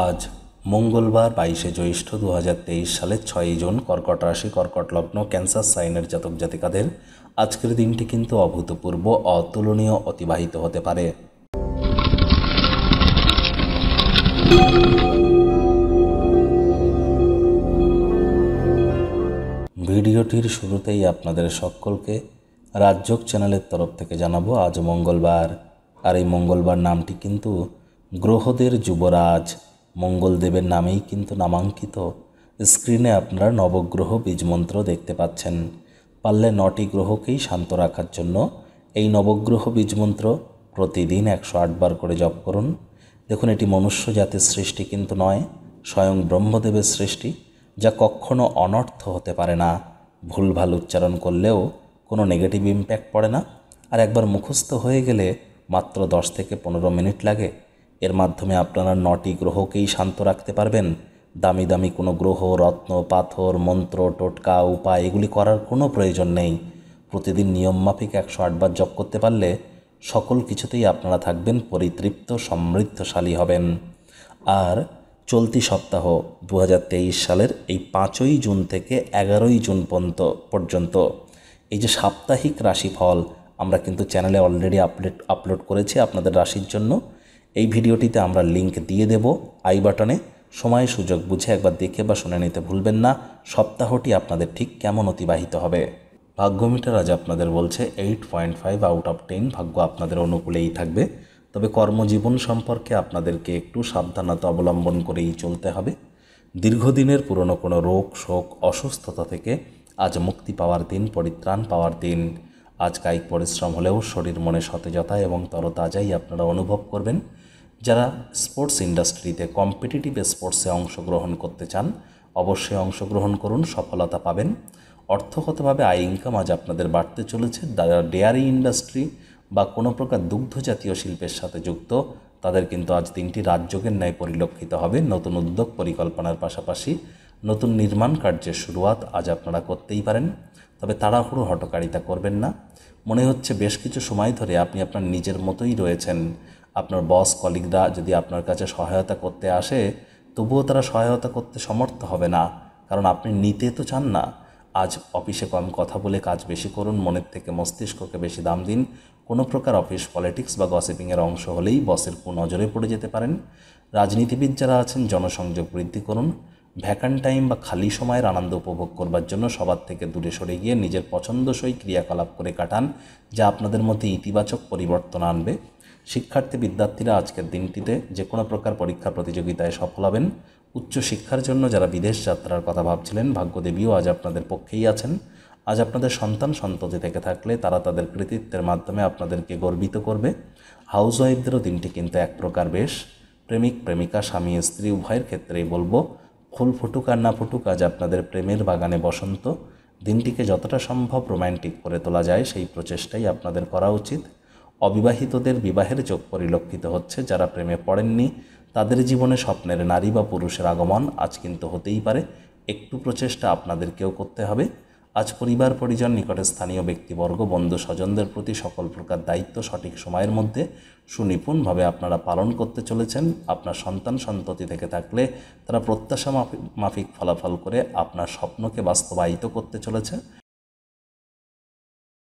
আজ মঙ্গলবার বাইশে জ্যৈষ্ঠ দু হাজার তেইশ সালের ছয়ই জুন কর্কট রাশি কর্কট লগ্ন ক্যান্সার সাইনের জাতক জাতিকাদের আজকের দিনটি কিন্তু অভূতপূর্ব অতুলনীয় অতিবাহিত হতে পারে ভিডিওটির শুরুতেই আপনাদের সকলকে রাজ্যক চ্যানেলের তরফ থেকে জানাবো আজ মঙ্গলবার আর এই মঙ্গলবার নামটি কিন্তু গ্রহদের যুবরাজ মঙ্গলদেবের নামেই কিন্তু নামাঙ্কিত স্ক্রিনে আপনারা নবগ্রহ বীজমন্ত্র দেখতে পাচ্ছেন পারলে নটি গ্রহকেই শান্ত রাখার জন্য এই নবগ্রহ বীজমন্ত্র প্রতিদিন একশো আটবার করে জপ করুন দেখুন এটি মনুষ্য জাতির সৃষ্টি কিন্তু নয় স্বয়ং ব্রহ্মদেবের সৃষ্টি যা কখনও অনর্থ হতে পারে না ভুলভাল উচ্চারণ করলেও কোনো নেগেটিভ ইম্প্যাক্ট পড়ে না আর একবার মুখস্থ হয়ে গেলে মাত্র দশ থেকে পনেরো মিনিট লাগে এর মাধ্যমে আপনারা নটি গ্রহকেই শান্ত রাখতে পারবেন দামি দামি কোনো গ্রহ রত্ন পাথর মন্ত্র টোটকা উপায় এগুলি করার কোনো প্রয়োজন নেই প্রতিদিন নিয়ম মাফিক একশো আটবার জপ করতে পারলে সকল কিছুতেই আপনারা থাকবেন পরিতৃপ্ত সমৃদ্ধশালী হবেন আর চলতি সপ্তাহ দু সালের এই পাঁচই জুন থেকে এগারোই জুন পর্যন্ত পর্যন্ত এই যে সাপ্তাহিক রাশিফল আমরা কিন্তু চ্যানেলে অলরেডি আপডেট আপলোড করেছি আপনাদের রাশির জন্য এই ভিডিওটিতে আমরা লিংক দিয়ে দেব আই বাটনে সময় সুযোগ বুঝে একবার দেখে বা শুনে নিতে ভুলবেন না সপ্তাহটি আপনাদের ঠিক কেমন অতিবাহিত হবে ভাগ্যমিটার আজ আপনাদের বলছে eight point five out of ten ভাগ্য আপনাদের অনুকূলেই থাকবে তবে কর্মজীবন সম্পর্কে আপনাদেরকে একটু সাবধানতা অবলম্বন করেই চলতে হবে দীর্ঘদিনের পুরনো কোনো রোগ শোক অসুস্থতা থেকে আজ মুক্তি পাওয়ার দিন পরিত্রাণ পাওয়ার দিন আজ কায়িক পরিশ্রম হলেও শরীর মনে সতেজতা এবং তরতাজাই আপনারা অনুভব করবেন যারা স্পোর্টস ইন্ডাস্ট্রিতে কম্পিটিটিভ স্পোর্টসে অংশগ্রহণ করতে চান অবশ্যই অংশগ্রহণ করুন সফলতা পাবেন অর্থগতভাবে আয় ইনকাম আজ আপনাদের বাড়তে চলেছে যারা ডেয়ারি ইন্ডাস্ট্রি বা কোনো প্রকার দুগ্ধজাতীয় শিল্পের সাথে যুক্ত তাদের কিন্তু আজ তিনটি রাজযোগের ন্যায় পরিলক্ষিত হবে নতুন উদ্যোগ পরিকল্পনার পাশাপাশি নতুন নির্মাণ কার্যের শুরুয়াত আজ আপনারা করতেই পারেন তবে তাড়াহুড়ো হটকারিতা করবেন না মনে হচ্ছে বেশ কিছু সময় ধরে আপনি আপনার নিজের মতোই রয়েছেন আপনার বস কলিগরা যদি আপনার কাছে সহায়তা করতে আসে তবুও তারা সহায়তা করতে সমর্থ হবে না কারণ আপনি নিতে তো চান না আজ অফিসে কম কথা বলে কাজ বেশি করুন মনের থেকে মস্তিষ্ককে বেশি দাম দিন কোনো প্রকার অফিস পলিটিক্স বা গসিপিংয়ের অংশ হলেই বসের নজরে পড়ে যেতে পারেন রাজনীতিবিদ যারা আছেন জনসংযোগ বৃদ্ধি করুন ভ্যাকান টাইম বা খালি সময়ের আনন্দ উপভোগ করবার জন্য সবার থেকে দূরে সরে গিয়ে নিজের পছন্দসই ক্রিয়াকলাপ করে কাটান যা আপনাদের মধ্যে ইতিবাচক পরিবর্তন আনবে শিক্ষার্থী বিদ্যার্থীরা আজকের দিনটিতে যে কোনো প্রকার পরীক্ষা প্রতিযোগিতায় সফল হবেন উচ্চশিক্ষার জন্য যারা বিদেশ যাত্রার কথা ভাবছিলেন ভাগ্যদেবীও আজ আপনাদের পক্ষেই আছেন আজ আপনাদের সন্তান সন্ততি থেকে থাকলে তারা তাদের কৃতিত্বের মাধ্যমে আপনাদেরকে গর্বিত করবে হাউস ওয়াইফদেরও দিনটি কিন্তু এক প্রকার বেশ প্রেমিক প্রেমিকা স্বামী স্ত্রী উভয়ের ক্ষেত্রেই বলবো ফুল ফুটুক আর না ফুটুক আজ আপনাদের প্রেমের বাগানে বসন্ত দিনটিকে যতটা সম্ভব রোম্যান্টিক করে তোলা যায় সেই প্রচেষ্টাই আপনাদের করা উচিত অবিবাহিতদের বিবাহের চোখ পরিলক্ষিত হচ্ছে যারা প্রেমে পড়েননি তাদের জীবনে স্বপ্নের নারী বা পুরুষের আগমন আজ কিন্তু হতেই পারে একটু প্রচেষ্টা আপনাদেরকেও করতে হবে আজ পরিবার পরিজন নিকটে স্থানীয় ব্যক্তিবর্গ বন্ধু স্বজনদের প্রতি সকল প্রকার দায়িত্ব সঠিক সময়ের মধ্যে সুনিপুণভাবে আপনারা পালন করতে চলেছেন আপনার সন্তান সন্ততি থেকে থাকলে তারা প্রত্যাশা মাফিক ফলাফল করে আপনার স্বপ্নকে বাস্তবায়িত করতে চলেছে